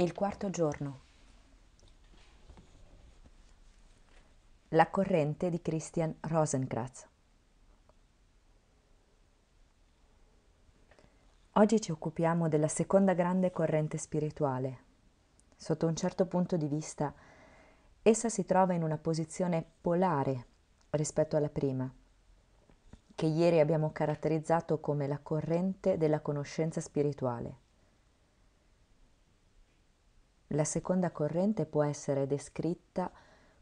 Il quarto giorno. La corrente di Christian Rosenkratz. Oggi ci occupiamo della seconda grande corrente spirituale. Sotto un certo punto di vista, essa si trova in una posizione polare rispetto alla prima, che ieri abbiamo caratterizzato come la corrente della conoscenza spirituale. La seconda corrente può essere descritta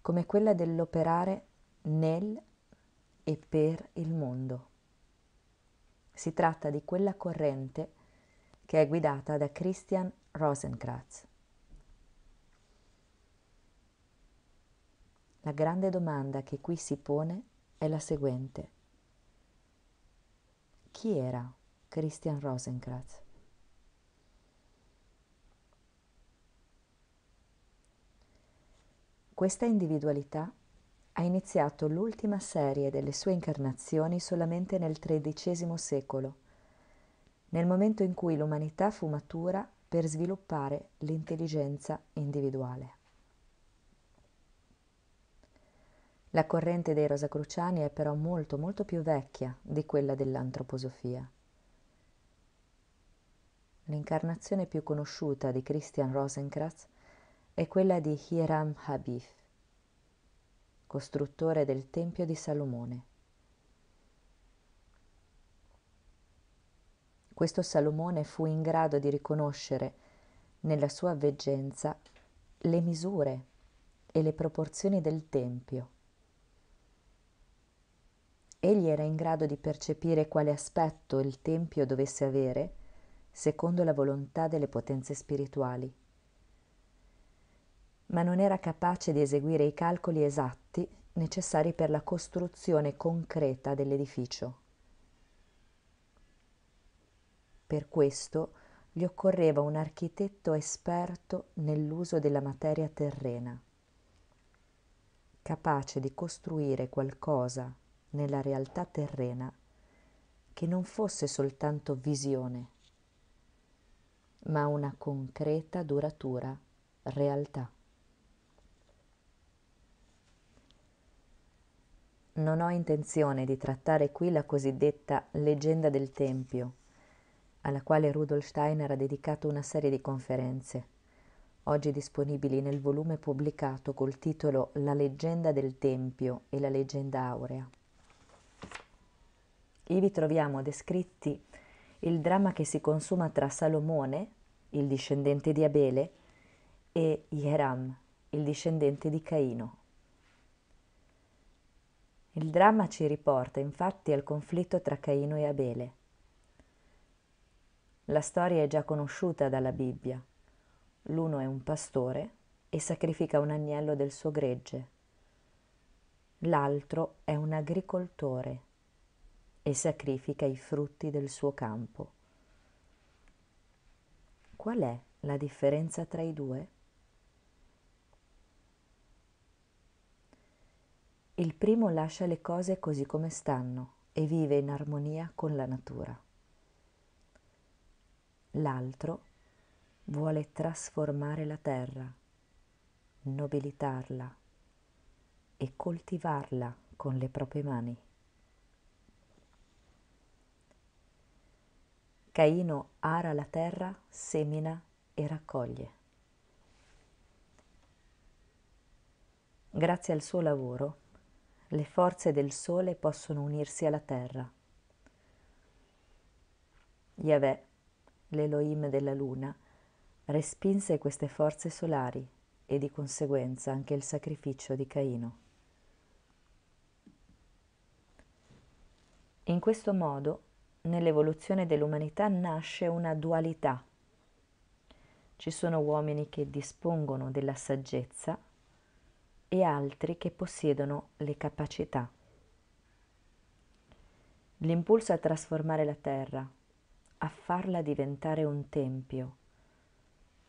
come quella dell'operare nel e per il mondo. Si tratta di quella corrente che è guidata da Christian Rosenkratz. La grande domanda che qui si pone è la seguente. Chi era Christian Rosenkratz? Questa individualità ha iniziato l'ultima serie delle sue incarnazioni solamente nel XIII secolo, nel momento in cui l'umanità fu matura per sviluppare l'intelligenza individuale. La corrente dei Rosacruciani è però molto molto più vecchia di quella dell'antroposofia. L'incarnazione più conosciuta di Christian Rosenkratz è quella di Hiram Habif, costruttore del Tempio di Salomone. Questo Salomone fu in grado di riconoscere nella sua veggenza le misure e le proporzioni del Tempio. Egli era in grado di percepire quale aspetto il Tempio dovesse avere secondo la volontà delle potenze spirituali ma non era capace di eseguire i calcoli esatti necessari per la costruzione concreta dell'edificio. Per questo gli occorreva un architetto esperto nell'uso della materia terrena, capace di costruire qualcosa nella realtà terrena che non fosse soltanto visione, ma una concreta duratura realtà. Non ho intenzione di trattare qui la cosiddetta leggenda del Tempio, alla quale Rudolf Steiner ha dedicato una serie di conferenze, oggi disponibili nel volume pubblicato col titolo La leggenda del Tempio e la leggenda aurea. Ivi troviamo descritti il dramma che si consuma tra Salomone, il discendente di Abele, e Hieram, il discendente di Caino. Il dramma ci riporta infatti al conflitto tra Caino e Abele. La storia è già conosciuta dalla Bibbia. L'uno è un pastore e sacrifica un agnello del suo gregge. L'altro è un agricoltore e sacrifica i frutti del suo campo. Qual è la differenza tra i due? Il primo lascia le cose così come stanno e vive in armonia con la natura. L'altro vuole trasformare la terra, nobilitarla e coltivarla con le proprie mani. Caino ara la terra, semina e raccoglie. Grazie al suo lavoro, le forze del sole possono unirsi alla terra. Yahweh, l'Elohim della luna, respinse queste forze solari e di conseguenza anche il sacrificio di Caino. In questo modo, nell'evoluzione dell'umanità nasce una dualità. Ci sono uomini che dispongono della saggezza e altri che possiedono le capacità. L'impulso a trasformare la terra, a farla diventare un tempio,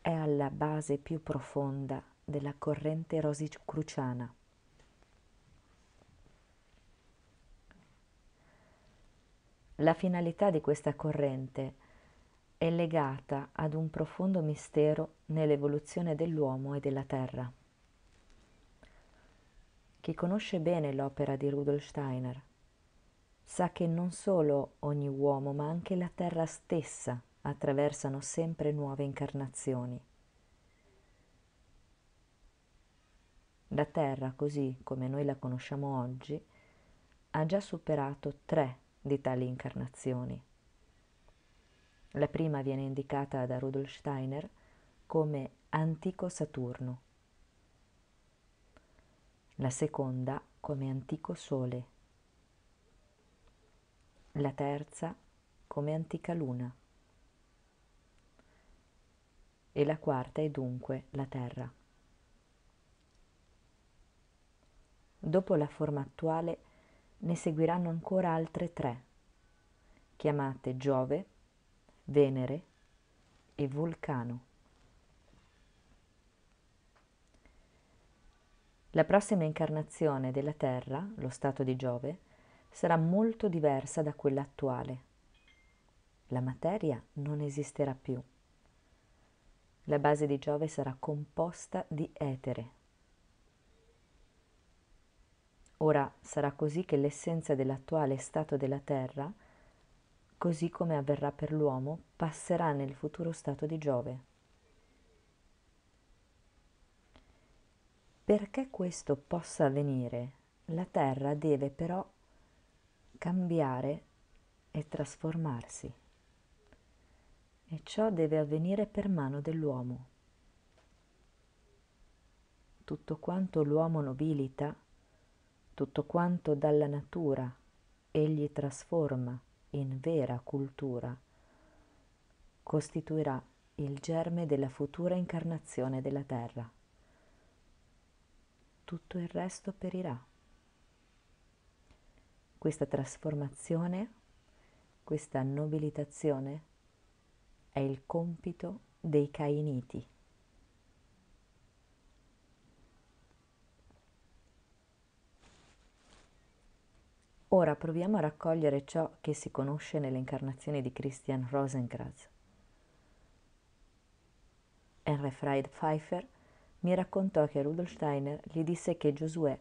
è alla base più profonda della corrente rosicruciana. La finalità di questa corrente è legata ad un profondo mistero nell'evoluzione dell'uomo e della terra. Chi conosce bene l'opera di Rudolf Steiner sa che non solo ogni uomo, ma anche la terra stessa attraversano sempre nuove incarnazioni. La Terra, così come noi la conosciamo oggi, ha già superato tre di tali incarnazioni. La prima viene indicata da Rudolf Steiner come antico Saturno, la seconda come antico sole, la terza come antica luna e la quarta è dunque la terra. Dopo la forma attuale ne seguiranno ancora altre tre, chiamate Giove, Venere e Vulcano. La prossima incarnazione della Terra, lo stato di Giove, sarà molto diversa da quella attuale. La materia non esisterà più. La base di Giove sarà composta di etere. Ora sarà così che l'essenza dell'attuale stato della Terra, così come avverrà per l'uomo, passerà nel futuro stato di Giove. Perché questo possa avvenire, la Terra deve però cambiare e trasformarsi. E ciò deve avvenire per mano dell'uomo. Tutto quanto l'uomo nobilita, tutto quanto dalla natura egli trasforma in vera cultura, costituirà il germe della futura incarnazione della Terra tutto il resto perirà. Questa trasformazione, questa nobilitazione è il compito dei Cainiti. Ora proviamo a raccogliere ciò che si conosce nelle incarnazioni di Christian Rosenkranz. Henry Fried Pfeiffer mi raccontò che Rudolf Steiner gli disse che Giosuè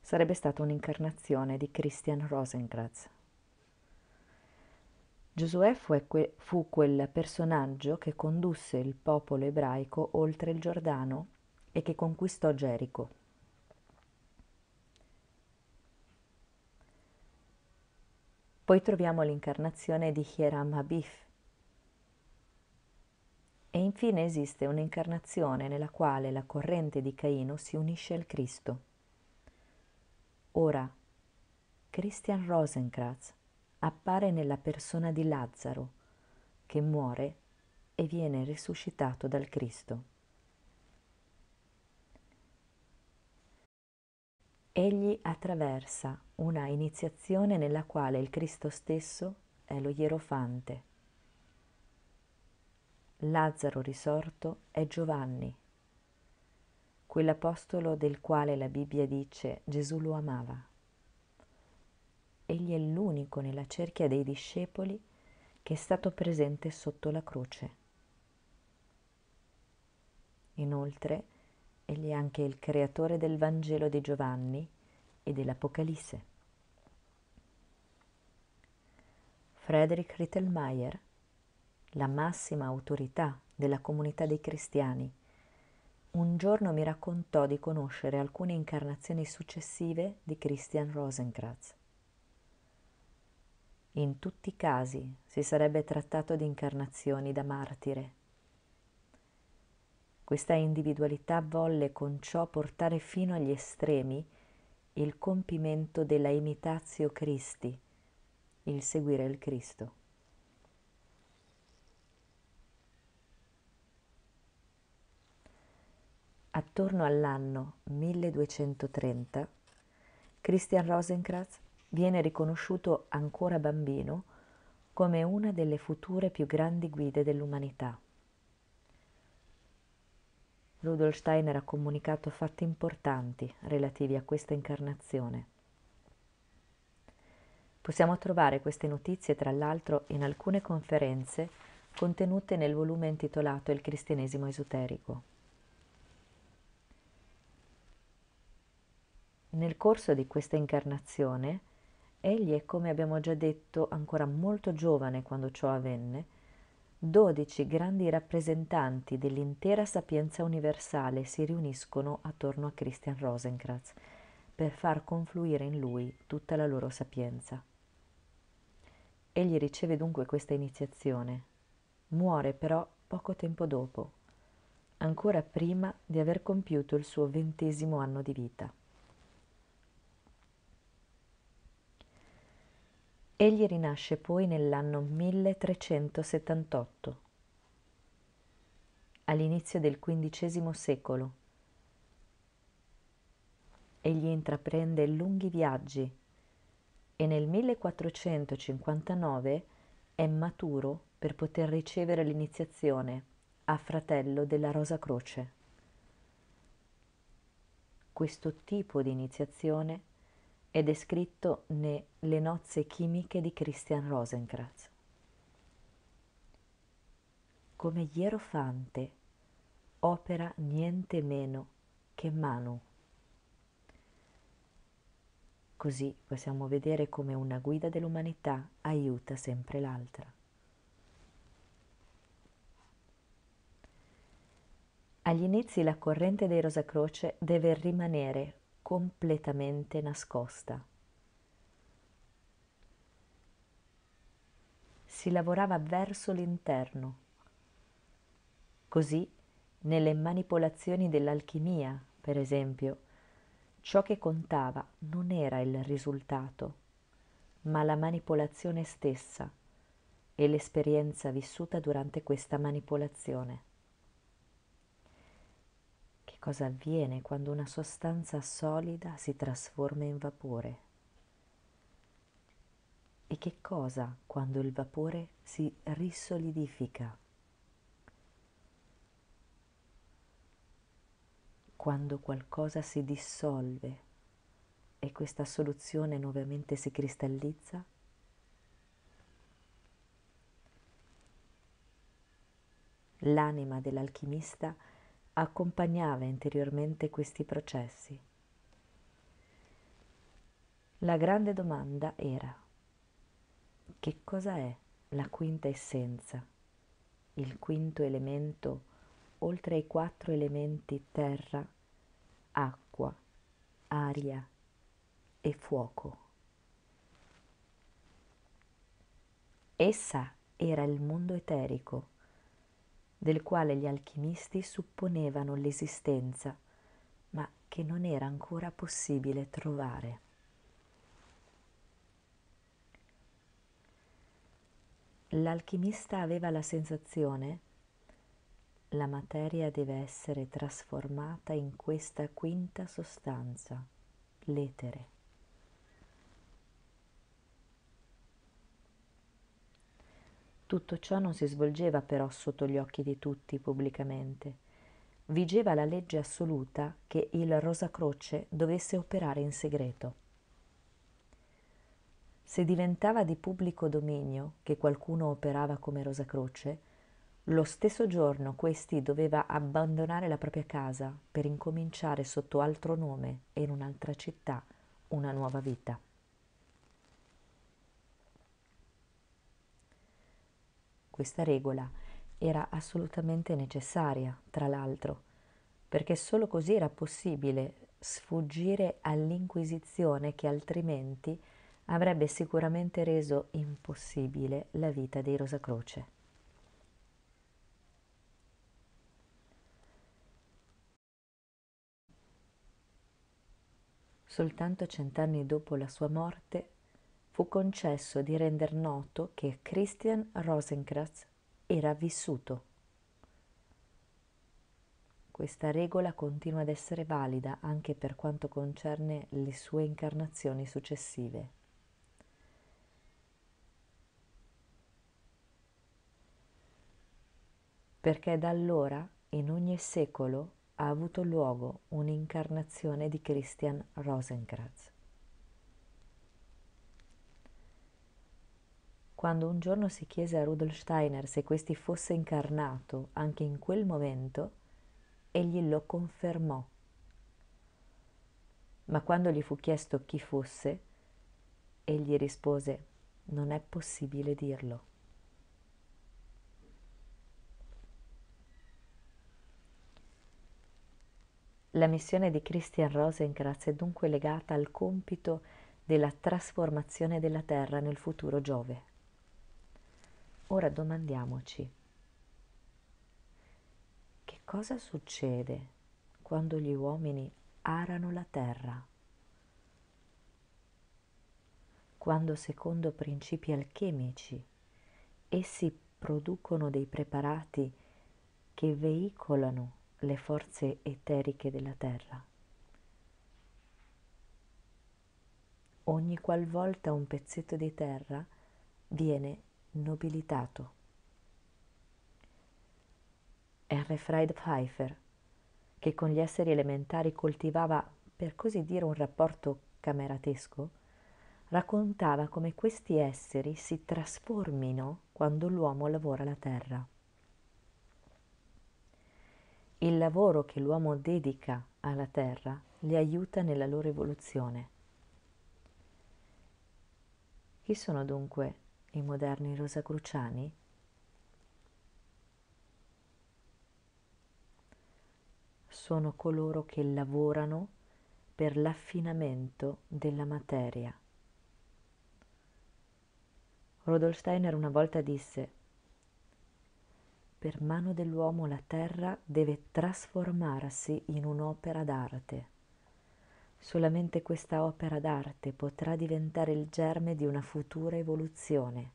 sarebbe stata un'incarnazione di Christian Rosenkratz. Giosuè fu, quel personaggio che condusse il popolo ebraico oltre il Giordano e che conquistò Gerico. Poi troviamo l'incarnazione di Hiram Abif, e infine esiste un'incarnazione nella quale la corrente di Caino si unisce al Cristo. Ora, Christian Rosenkratz appare nella persona di Lazzaro, che muore e viene risuscitato dal Cristo. Egli attraversa una iniziazione nella quale il Cristo stesso è lo Ierofante. Lazzaro risorto è Giovanni, quell'apostolo del quale la Bibbia dice Gesù lo amava. Egli è l'unico nella cerchia dei discepoli che è stato presente sotto la croce. Inoltre, egli è anche il creatore del Vangelo di Giovanni e dell'Apocalisse. Frederick Rittelmeier la massima autorità della comunità dei cristiani, un giorno mi raccontò di conoscere alcune incarnazioni successive di Christian Rosenkratz. In tutti i casi si sarebbe trattato di incarnazioni da martire. Questa individualità volle con ciò portare fino agli estremi il compimento della imitatio Christi, il seguire il Cristo. Attorno all'anno 1230, Christian Rosenkratz viene riconosciuto ancora bambino come una delle future più grandi guide dell'umanità. Rudolf Steiner ha comunicato fatti importanti relativi a questa incarnazione. Possiamo trovare queste notizie, tra l'altro, in alcune conferenze contenute nel volume intitolato Il cristianesimo esoterico. Nel corso di questa incarnazione, egli è, come abbiamo già detto, ancora molto giovane quando ciò avvenne, dodici grandi rappresentanti dell'intera sapienza universale si riuniscono attorno a Christian Rosenkratz per far confluire in lui tutta la loro sapienza. Egli riceve dunque questa iniziazione, muore però poco tempo dopo, ancora prima di aver compiuto il suo ventesimo anno di vita. Egli rinasce poi nell'anno 1378, all'inizio del XV secolo. Egli intraprende lunghi viaggi e nel 1459 è maturo per poter ricevere l'iniziazione a fratello della Rosa Croce. Questo tipo di iniziazione è descritto nelle nozze chimiche di Christian Rosenkratz. Come Ierofante opera niente meno che Manu. Così possiamo vedere come una guida dell'umanità aiuta sempre l'altra. Agli inizi la corrente dei Rosacroce deve rimanere completamente nascosta. Si lavorava verso l'interno. Così, nelle manipolazioni dell'alchimia, per esempio, ciò che contava non era il risultato, ma la manipolazione stessa e l'esperienza vissuta durante questa manipolazione cosa avviene quando una sostanza solida si trasforma in vapore e che cosa quando il vapore si risolidifica. Quando qualcosa si dissolve e questa soluzione nuovamente si cristallizza, l'anima dell'alchimista accompagnava interiormente questi processi. La grande domanda era che cosa è la quinta essenza, il quinto elemento oltre ai quattro elementi terra, acqua, aria e fuoco. Essa era il mondo eterico del quale gli alchimisti supponevano l'esistenza, ma che non era ancora possibile trovare. L'alchimista aveva la sensazione la materia deve essere trasformata in questa quinta sostanza, l'etere. Tutto ciò non si svolgeva però sotto gli occhi di tutti pubblicamente. Vigeva la legge assoluta che il Rosacroce dovesse operare in segreto. Se diventava di pubblico dominio che qualcuno operava come Rosacroce, lo stesso giorno questi doveva abbandonare la propria casa per incominciare sotto altro nome e in un'altra città una nuova vita. Questa regola era assolutamente necessaria, tra l'altro, perché solo così era possibile sfuggire all'inquisizione che altrimenti avrebbe sicuramente reso impossibile la vita dei Rosacroce. Soltanto cent'anni dopo la sua morte, fu concesso di render noto che Christian Rosenkranz era vissuto. Questa regola continua ad essere valida anche per quanto concerne le sue incarnazioni successive. Perché da allora, in ogni secolo, ha avuto luogo un'incarnazione di Christian Rosenkranz. Quando un giorno si chiese a Rudolf Steiner se questi fosse incarnato anche in quel momento, egli lo confermò. Ma quando gli fu chiesto chi fosse, egli rispose, non è possibile dirlo. La missione di Christian Rosenkratz è dunque legata al compito della trasformazione della Terra nel futuro Giove. Ora domandiamoci che cosa succede quando gli uomini arano la terra, quando secondo principi alchemici essi producono dei preparati che veicolano le forze eteriche della terra. Ogni qualvolta un pezzetto di terra viene nobilitato. R. Fried Pfeiffer, che con gli esseri elementari coltivava, per così dire, un rapporto cameratesco, raccontava come questi esseri si trasformino quando l'uomo lavora la terra. Il lavoro che l'uomo dedica alla terra li aiuta nella loro evoluzione. Chi sono dunque i moderni rosacruciani? Sono coloro che lavorano per l'affinamento della materia. Rudolf Steiner una volta disse per mano dell'uomo la terra deve trasformarsi in un'opera d'arte. Solamente questa opera d'arte potrà diventare il germe di una futura evoluzione.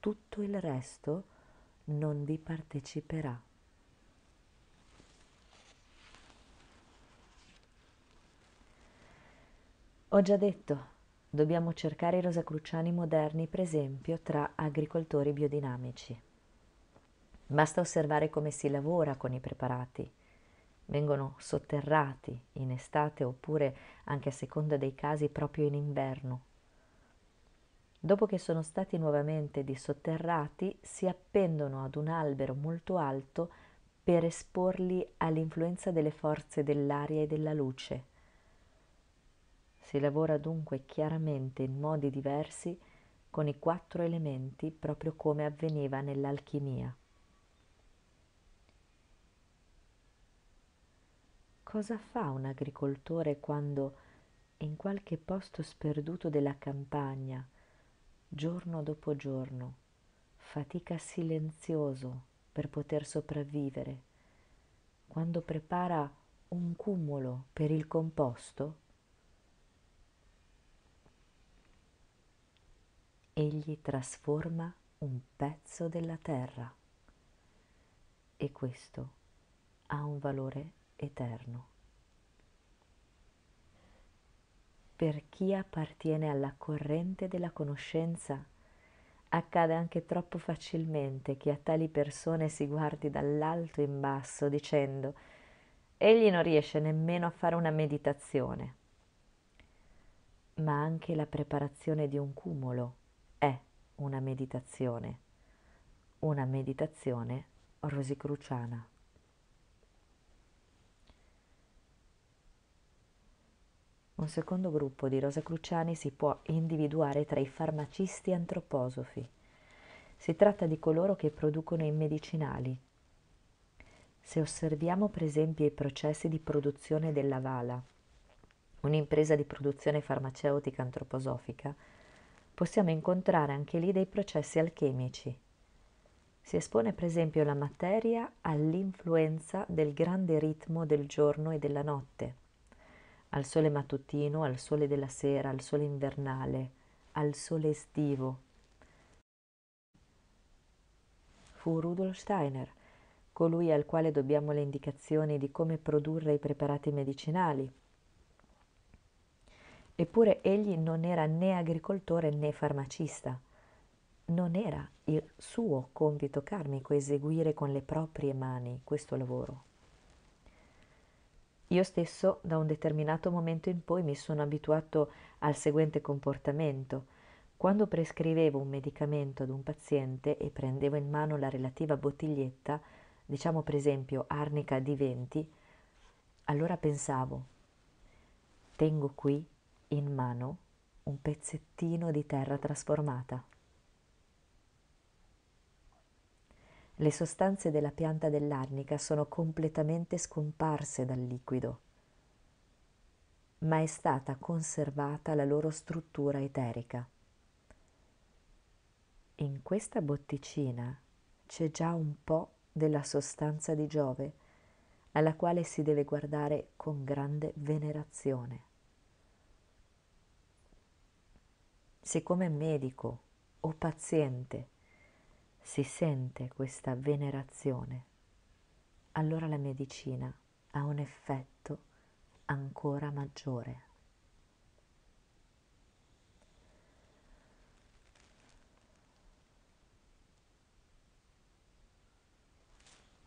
Tutto il resto non vi parteciperà. Ho già detto, dobbiamo cercare i rosacruciani moderni, per esempio, tra agricoltori biodinamici. Basta osservare come si lavora con i preparati vengono sotterrati in estate oppure, anche a seconda dei casi, proprio in inverno. Dopo che sono stati nuovamente dissotterrati, si appendono ad un albero molto alto per esporli all'influenza delle forze dell'aria e della luce. Si lavora dunque chiaramente in modi diversi con i quattro elementi proprio come avveniva nell'alchimia. Cosa fa un agricoltore quando, in qualche posto sperduto della campagna, giorno dopo giorno, fatica silenzioso per poter sopravvivere, quando prepara un cumulo per il composto? Egli trasforma un pezzo della terra e questo ha un valore eterno. Per chi appartiene alla corrente della conoscenza, accade anche troppo facilmente che a tali persone si guardi dall'alto in basso dicendo egli non riesce nemmeno a fare una meditazione. Ma anche la preparazione di un cumulo è una meditazione, una meditazione rosicruciana. Un secondo gruppo di rosacruciani si può individuare tra i farmacisti antroposofi. Si tratta di coloro che producono i medicinali. Se osserviamo per esempio i processi di produzione della vala, un'impresa di produzione farmaceutica antroposofica, possiamo incontrare anche lì dei processi alchemici. Si espone per esempio la materia all'influenza del grande ritmo del giorno e della notte al sole mattutino, al sole della sera, al sole invernale, al sole estivo. Fu Rudolf Steiner, colui al quale dobbiamo le indicazioni di come produrre i preparati medicinali. Eppure egli non era né agricoltore né farmacista. Non era il suo compito karmico eseguire con le proprie mani questo lavoro. Io stesso da un determinato momento in poi mi sono abituato al seguente comportamento. Quando prescrivevo un medicamento ad un paziente e prendevo in mano la relativa bottiglietta, diciamo per esempio arnica di 20, allora pensavo, tengo qui in mano un pezzettino di terra trasformata. Le sostanze della pianta dell'arnica sono completamente scomparse dal liquido, ma è stata conservata la loro struttura eterica. In questa botticina c'è già un po' della sostanza di Giove, alla quale si deve guardare con grande venerazione. Siccome medico o paziente si sente questa venerazione, allora la medicina ha un effetto ancora maggiore.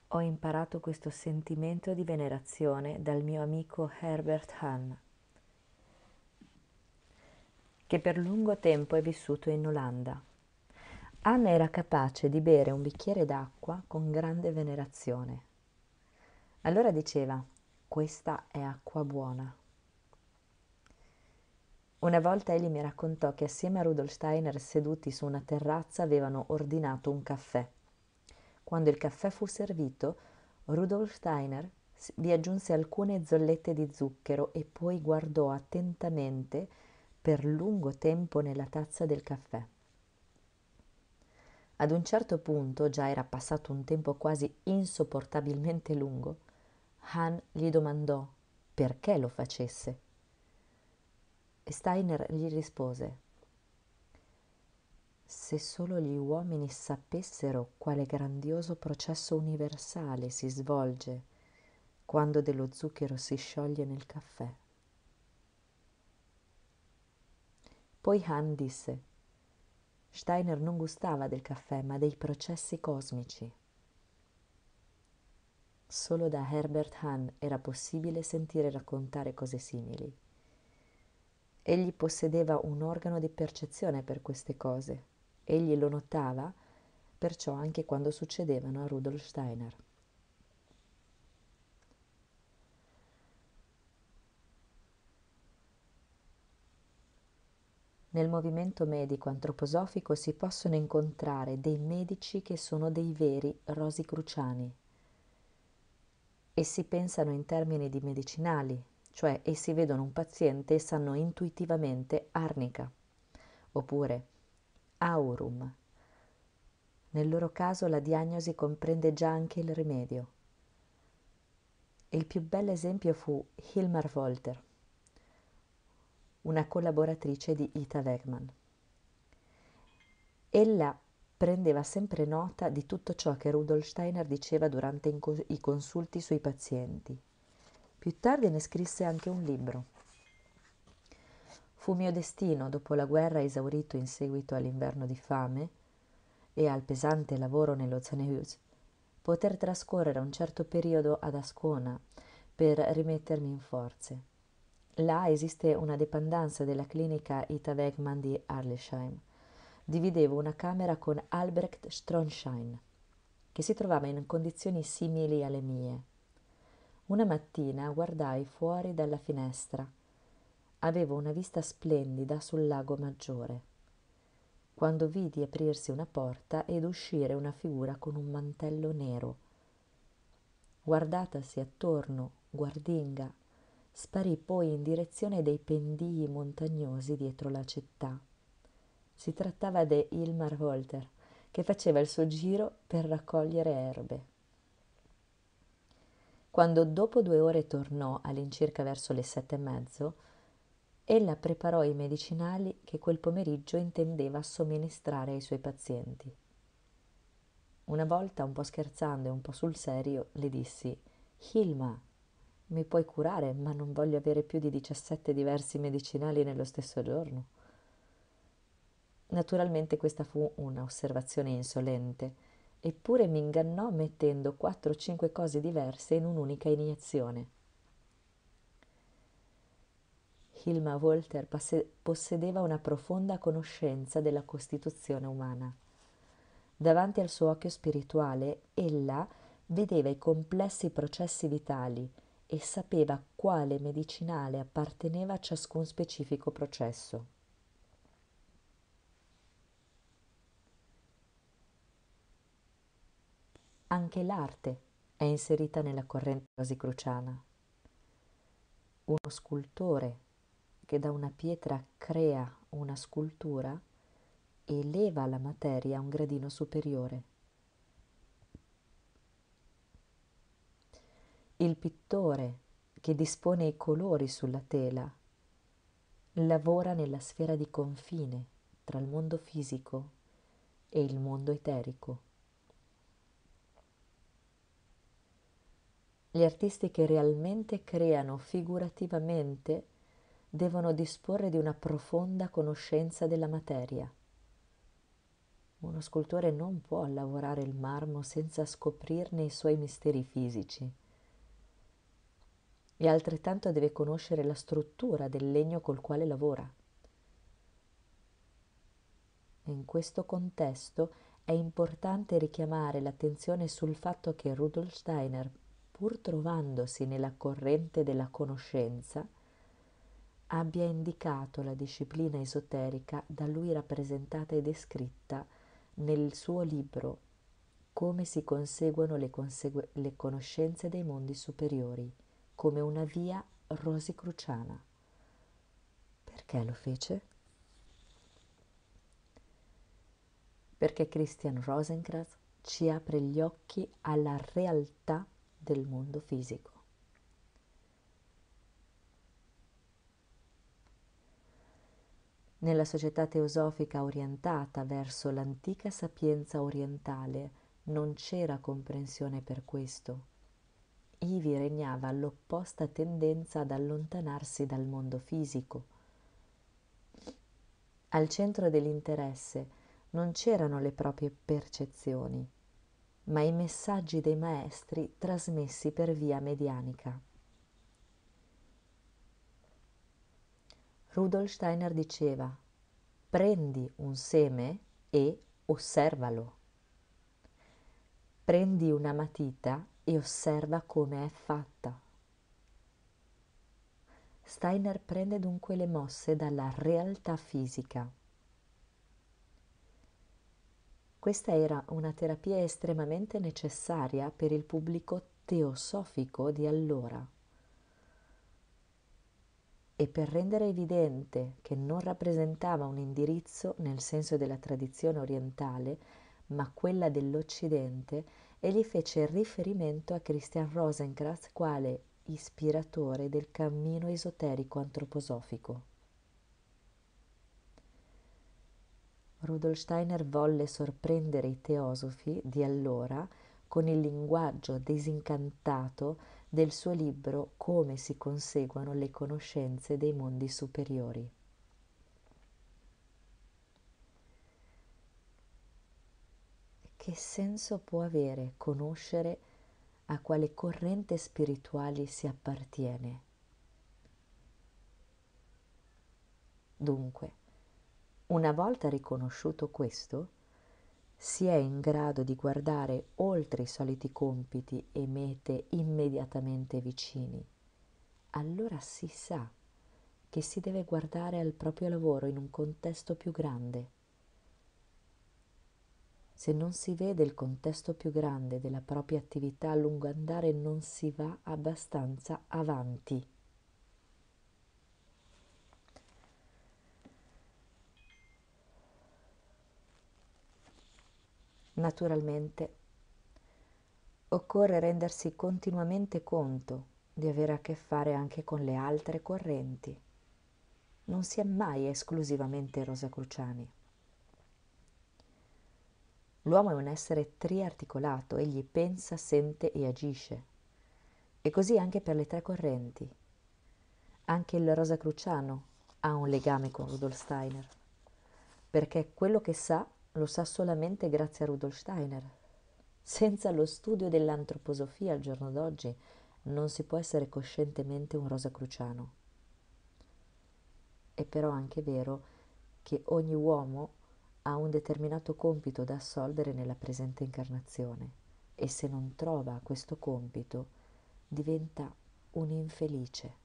Ho imparato questo sentimento di venerazione dal mio amico Herbert Hahn, che per lungo tempo è vissuto in Olanda Anna era capace di bere un bicchiere d'acqua con grande venerazione. Allora diceva, questa è acqua buona. Una volta Eli mi raccontò che assieme a Rudolf Steiner seduti su una terrazza avevano ordinato un caffè. Quando il caffè fu servito, Rudolf Steiner vi aggiunse alcune zollette di zucchero e poi guardò attentamente per lungo tempo nella tazza del caffè. Ad un certo punto, già era passato un tempo quasi insopportabilmente lungo, Han gli domandò perché lo facesse. Steiner gli rispose se solo gli uomini sapessero quale grandioso processo universale si svolge quando dello zucchero si scioglie nel caffè. Poi Han disse Steiner non gustava del caffè, ma dei processi cosmici. Solo da Herbert Hahn era possibile sentire raccontare cose simili. Egli possedeva un organo di percezione per queste cose. Egli lo notava, perciò anche quando succedevano a Rudolf Steiner. Nel movimento medico antroposofico si possono incontrare dei medici che sono dei veri rosicruciani. Essi pensano in termini di medicinali, cioè essi vedono un paziente e sanno intuitivamente arnica, oppure aurum. Nel loro caso la diagnosi comprende già anche il rimedio. Il più bel esempio fu Hilmar Volter, una collaboratrice di Ita Wegman. Ella prendeva sempre nota di tutto ciò che Rudolf Steiner diceva durante i consulti sui pazienti. Più tardi ne scrisse anche un libro. Fu mio destino, dopo la guerra esaurito in seguito all'inverno di fame e al pesante lavoro nello Zanehus, poter trascorrere un certo periodo ad Ascona per rimettermi in forze. Là esiste una dependenza della clinica Ita Wegman di Arlesheim. Dividevo una camera con Albrecht Stronschein, che si trovava in condizioni simili alle mie. Una mattina guardai fuori dalla finestra. Avevo una vista splendida sul lago Maggiore. Quando vidi aprirsi una porta ed uscire una figura con un mantello nero. Guardatasi attorno, guardinga, sparì poi in direzione dei pendii montagnosi dietro la città. Si trattava de Ilmar Holter, che faceva il suo giro per raccogliere erbe. Quando dopo due ore tornò all'incirca verso le sette e mezzo, ella preparò i medicinali che quel pomeriggio intendeva somministrare ai suoi pazienti. Una volta, un po' scherzando e un po' sul serio, le dissi: Hilma, mi puoi curare, ma non voglio avere più di 17 diversi medicinali nello stesso giorno. Naturalmente questa fu un'osservazione insolente, eppure mi ingannò mettendo 4 5 cose diverse in un'unica iniezione. Hilma Wolter possedeva una profonda conoscenza della costituzione umana. Davanti al suo occhio spirituale, ella vedeva i complessi processi vitali, e sapeva quale medicinale apparteneva a ciascun specifico processo. Anche l'arte è inserita nella corrente rosicruciana. Uno scultore che da una pietra crea una scultura eleva la materia a un gradino superiore. il pittore che dispone i colori sulla tela lavora nella sfera di confine tra il mondo fisico e il mondo eterico. Gli artisti che realmente creano figurativamente devono disporre di una profonda conoscenza della materia. Uno scultore non può lavorare il marmo senza scoprirne i suoi misteri fisici e altrettanto deve conoscere la struttura del legno col quale lavora. In questo contesto è importante richiamare l'attenzione sul fatto che Rudolf Steiner, pur trovandosi nella corrente della conoscenza, abbia indicato la disciplina esoterica da lui rappresentata e descritta nel suo libro Come si conseguono le, consegu- le conoscenze dei mondi superiori come una via rosicruciana. Perché lo fece? Perché Christian Rosenkranz ci apre gli occhi alla realtà del mondo fisico. Nella società teosofica orientata verso l'antica sapienza orientale non c'era comprensione per questo ivi regnava l'opposta tendenza ad allontanarsi dal mondo fisico. Al centro dell'interesse non c'erano le proprie percezioni, ma i messaggi dei maestri trasmessi per via medianica. Rudolf Steiner diceva, prendi un seme e osservalo. Prendi una matita e osserva come è fatta. Steiner prende dunque le mosse dalla realtà fisica. Questa era una terapia estremamente necessaria per il pubblico teosofico di allora. E per rendere evidente che non rappresentava un indirizzo nel senso della tradizione orientale, ma quella dell'Occidente, e gli fece riferimento a Christian Rosenkranz quale ispiratore del cammino esoterico antroposofico. Rudolf Steiner volle sorprendere i teosofi di allora con il linguaggio disincantato del suo libro Come si conseguono le conoscenze dei mondi superiori. che senso può avere conoscere a quale corrente spirituale si appartiene? Dunque, una volta riconosciuto questo, si è in grado di guardare oltre i soliti compiti e mete immediatamente vicini. Allora si sa che si deve guardare al proprio lavoro in un contesto più grande se non si vede il contesto più grande della propria attività a lungo andare non si va abbastanza avanti. Naturalmente, occorre rendersi continuamente conto di avere a che fare anche con le altre correnti. Non si è mai esclusivamente Rosacruciani. L'uomo è un essere triarticolato, egli pensa, sente e agisce. E così anche per le tre correnti. Anche il Rosa Cruciano ha un legame con Rudolf Steiner, perché quello che sa lo sa solamente grazie a Rudolf Steiner. Senza lo studio dell'antroposofia al giorno d'oggi non si può essere coscientemente un Rosa Cruciano. È però anche vero che ogni uomo ha un determinato compito da assolvere nella presente incarnazione e se non trova questo compito diventa un infelice.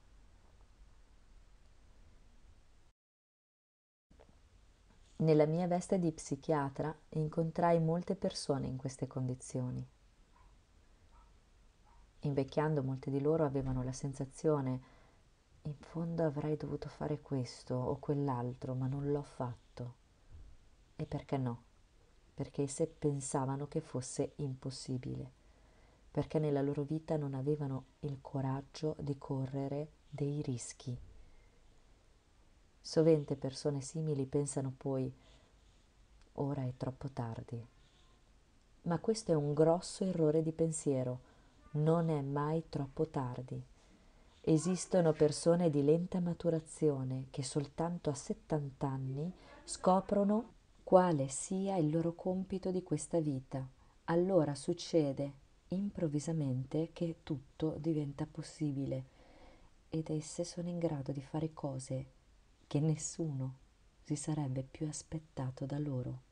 Nella mia veste di psichiatra incontrai molte persone in queste condizioni. Invecchiando molte di loro avevano la sensazione in fondo avrei dovuto fare questo o quell'altro, ma non l'ho fatto e perché no? Perché esse pensavano che fosse impossibile, perché nella loro vita non avevano il coraggio di correre dei rischi. Sovente persone simili pensano poi ora è troppo tardi. Ma questo è un grosso errore di pensiero. Non è mai troppo tardi. Esistono persone di lenta maturazione che soltanto a 70 anni scoprono quale sia il loro compito di questa vita, allora succede improvvisamente che tutto diventa possibile ed esse sono in grado di fare cose che nessuno si sarebbe più aspettato da loro.